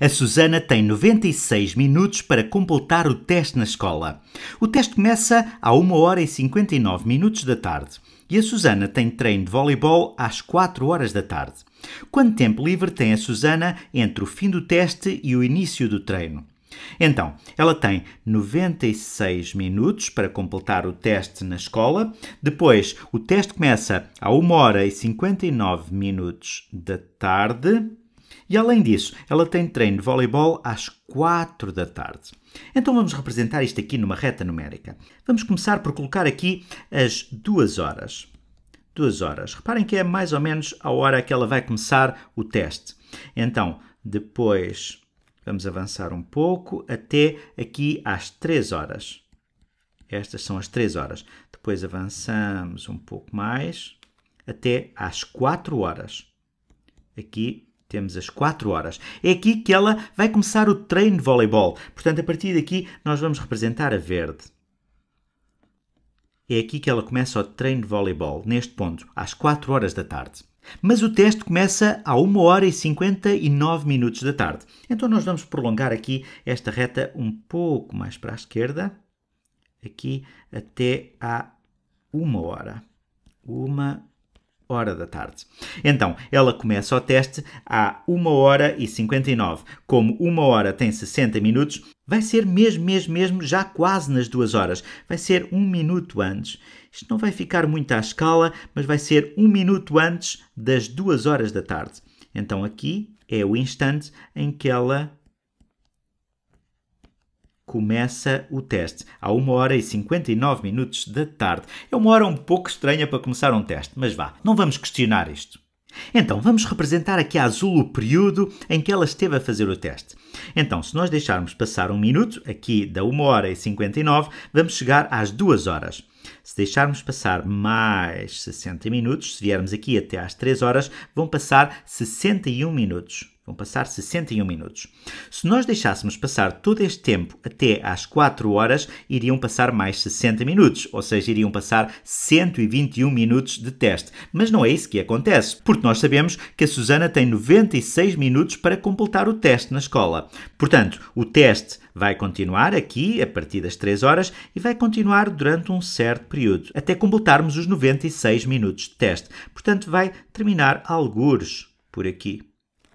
A Susana tem 96 minutos para completar o teste na escola. O teste começa a 1 hora e 59 minutos da tarde e a Susana tem treino de voleibol às 4 horas da tarde. Quanto tempo livre tem a Susana entre o fim do teste e o início do treino? Então, ela tem 96 minutos para completar o teste na escola. Depois, o teste começa a 1 hora e 59 minutos da tarde e além disso, ela tem treino de voleibol às 4 da tarde. Então vamos representar isto aqui numa reta numérica. Vamos começar por colocar aqui as 2 horas. 2 horas. Reparem que é mais ou menos a hora que ela vai começar o teste. Então, depois vamos avançar um pouco até aqui às 3 horas. Estas são as 3 horas. Depois avançamos um pouco mais até às 4 horas. Aqui temos as 4 horas. É aqui que ela vai começar o treino de voleibol. Portanto, a partir daqui, nós vamos representar a verde. É aqui que ela começa o treino de voleibol, neste ponto, às 4 horas da tarde. Mas o teste começa a 1 hora e 59 minutos da tarde. Então nós vamos prolongar aqui esta reta um pouco mais para a esquerda, aqui até a 1 hora. 1 hora da tarde. Então, ela começa o teste a 1 hora e 59. Como 1 hora tem 60 minutos, vai ser mesmo, mesmo, mesmo já quase nas 2 horas. Vai ser um minuto antes. Isto não vai ficar muito à escala, mas vai ser um minuto antes das 2 horas da tarde. Então aqui é o instante em que ela começa o teste. a 1 hora e 59 minutos da tarde. É uma hora um pouco estranha para começar um teste, mas vá, não vamos questionar isto. Então, vamos representar aqui a azul o período em que ela esteve a fazer o teste. Então, se nós deixarmos passar um minuto, aqui da 1 hora e 59, vamos chegar às 2 horas. Se deixarmos passar mais 60 minutos, se viermos aqui até às 3 horas, vão passar 61 minutos. Vão passar 61 minutos. Se nós deixássemos passar todo este tempo até às 4 horas, iriam passar mais 60 minutos, ou seja, iriam passar 121 minutos de teste. Mas não é isso que acontece, porque nós sabemos que a Susana tem 96 minutos para completar o teste na escola. Portanto, o teste vai continuar aqui a partir das 3 horas e vai continuar durante um certo certo período, até completarmos os 96 minutos de teste. Portanto, vai terminar algures por aqui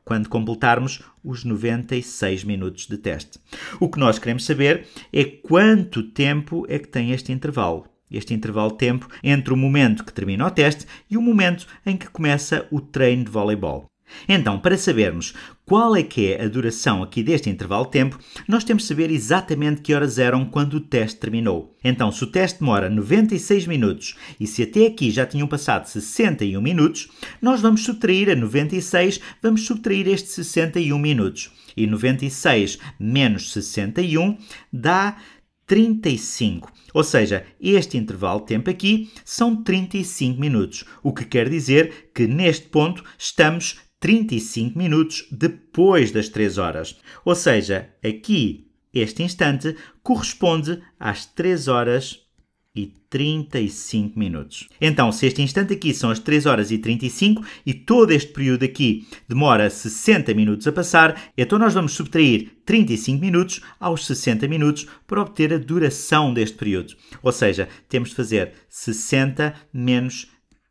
quando completarmos os 96 minutos de teste. O que nós queremos saber é quanto tempo é que tem este intervalo. Este intervalo de tempo entre o momento que termina o teste e o momento em que começa o treino de voleibol. Então, para sabermos qual é que é a duração aqui deste intervalo de tempo, nós temos de saber exatamente que horas eram quando o teste terminou. Então, se o teste demora 96 minutos e se até aqui já tinham passado 61 minutos, nós vamos subtrair a 96, vamos subtrair estes 61 minutos. E 96 menos 61 dá 35. Ou seja, este intervalo de tempo aqui são 35 minutos, o que quer dizer que neste ponto estamos 35 minutos depois das 3 horas. Ou seja, aqui, este instante corresponde às 3 horas e 35 minutos. Então, se este instante aqui são as 3 horas e 35 e todo este período aqui demora 60 minutos a passar, então nós vamos subtrair 35 minutos aos 60 minutos para obter a duração deste período. Ou seja, temos de fazer 60 menos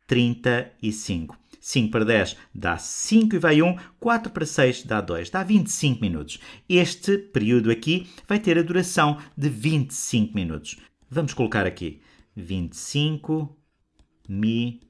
35. 5 para 10 dá 5 e vai 1. 4 para 6 dá 2. Dá 25 minutos. Este período aqui vai ter a duração de 25 minutos. Vamos colocar aqui 25 minutos.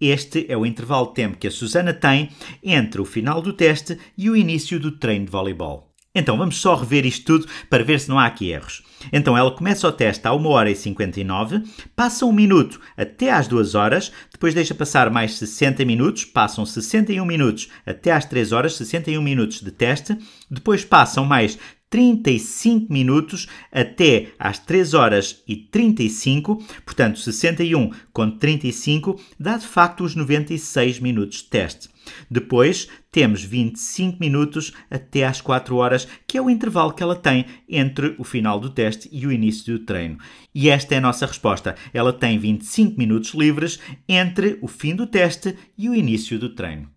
Este é o intervalo de tempo que a Susana tem entre o final do teste e o início do treino de voleibol. Então vamos só rever isto tudo para ver se não há aqui erros. Então ela começa o teste a 1 hora e 59, passa um minuto até às 2 horas, depois deixa passar mais 60 minutos, passam 61 minutos até às 3 horas, 61 minutos de teste, depois passam mais 35 minutos até às 3 horas e 35, portanto 61 com 35 dá de facto os 96 minutos de teste. Depois temos 25 minutos até às 4 horas, que é o intervalo que ela tem entre o final do teste e o início do treino. E esta é a nossa resposta. Ela tem 25 minutos livres entre o fim do teste e o início do treino.